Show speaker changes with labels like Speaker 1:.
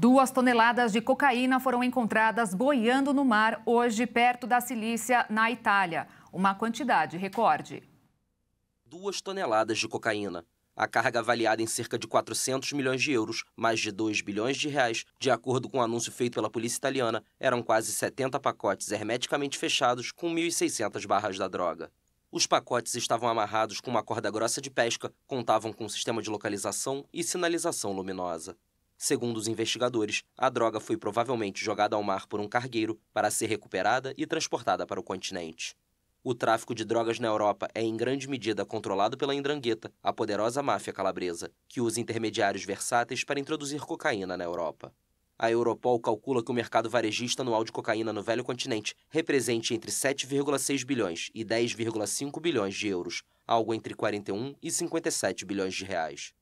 Speaker 1: Duas toneladas de cocaína foram encontradas boiando no mar hoje, perto da Cilícia, na Itália. Uma quantidade recorde.
Speaker 2: Duas toneladas de cocaína. A carga avaliada em cerca de 400 milhões de euros, mais de 2 bilhões de reais, de acordo com um anúncio feito pela polícia italiana, eram quase 70 pacotes hermeticamente fechados com 1.600 barras da droga. Os pacotes estavam amarrados com uma corda grossa de pesca, contavam com um sistema de localização e sinalização luminosa. Segundo os investigadores, a droga foi provavelmente jogada ao mar por um cargueiro para ser recuperada e transportada para o continente. O tráfico de drogas na Europa é em grande medida controlado pela Indrangheta, a poderosa máfia calabresa, que usa intermediários versáteis para introduzir cocaína na Europa. A Europol calcula que o mercado varejista anual de cocaína no Velho Continente represente entre 7,6 bilhões e 10,5 bilhões de euros, algo entre 41 e 57 bilhões de reais.